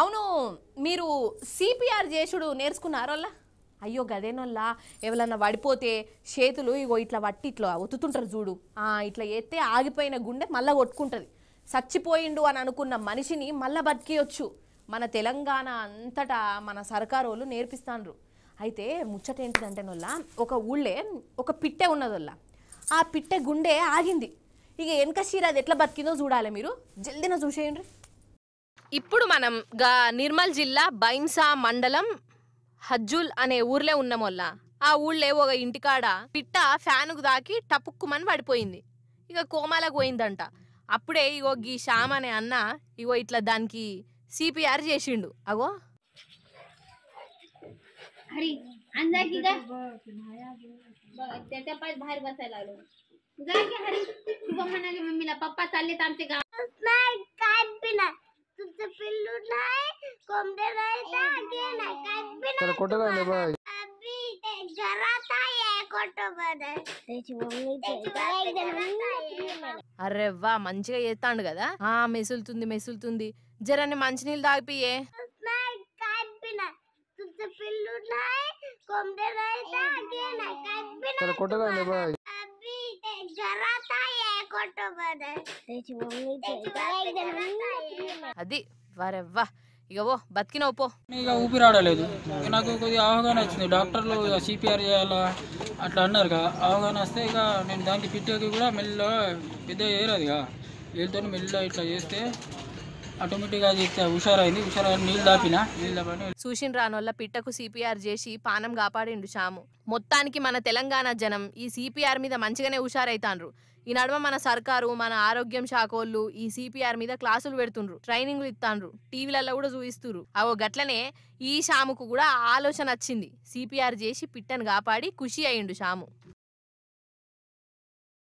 అవును మీరు సిపిఆర్ చేసుడు నేర్చుకున్నారోలా అయ్యో గదేనోల్లా ఎవరన్నా పడిపోతే చేతులు ఇగో ఇట్లా పట్టి ఇట్లా ఒత్తుతుంటారు చూడు ఇట్లా ఎత్తే ఆగిపోయిన గుండె మళ్ళా కొట్టుకుంటుంది చచ్చిపోయిండు అని అనుకున్న మనిషిని మళ్ళా బతికేయొచ్చు మన తెలంగాణ అంతటా మన సర్కారు వాళ్ళు నేర్పిస్తాండ్రు అయితే ముచ్చట ఏంటిదంటే నొల్ల ఒక ఊళ్ళే ఒక పిట్టె ఉన్నదొల్లా ఆ పిట్టె గుండె ఆగింది ఇక వెనక చీర అది ఎట్లా బతికిందో చూడాలి మీరు జల్దిన చూసేయండి ఇప్పుడు మనం గా నిర్మల్ జిల్లా బైంసా మండలం హజ్జుల్ అనే ఊర్లే ఉన్నమొల్ల ఆ ఊళ్ళే ఒక ఇంటికాడ పిట్ట కు దాకి టపుక్కుమని పడిపోయింది ఇక కోమాలకు పోయిందంట అప్పుడే ఇగో గీ శ్యామ్ అనే అన్న ఇగో ఇట్లా దానికి సిపిఆర్ చేసిండు అగో అందరికి అరే వా మంచిగా చేస్తాడు కదా ఆ మెసులుతుంది మెసులుతుంది జరని మంచినీళ్ళు తాగిపోయే కొట్టడా అది వారెవ్వా ఇక ఓ బతికిన పో ఇక రావడలేదు నాకు కొద్దిగా అవగాహన వచ్చింది డాక్టర్లు ఇక సిపిఆర్ చేయాలా అట్లా అన్నారు కదా అవగాహన వస్తే ఇక నేను దానికి ఫిట్టేకి కూడా మెల్లగా పెద్ద ఏరదు ఇక వీళ్ళతో మెల్లగా ఇట్లా చేస్తే ఆటోమేటిక్గా అది హుషారైంది నీళ్ళు దాపిన నీళ్ళు పిట్టకు సిపిఆర్ చేసి పానం కాపాడిండు శాము మొత్తానికి మన తెలంగాణ జనం ఈ సిపిఆర్ మీద మంచిగానే హుషారైతాండ్రు ఈ నడుమ మన సర్కారు మన ఆరోగ్యం శాఖ వాళ్ళు ఈ సిపిఆర్ మీద క్లాసులు పెడుతుండ్రు ట్రైనింగ్లు ఇస్తాండ్రు టీవీలలో కూడా చూపిస్తురు అవో గట్లనే ఈ షాముకు కూడా ఆలోచన వచ్చింది సిపిఆర్ చేసి పిట్టను కాపాడి ఖుషి అయిండు షాము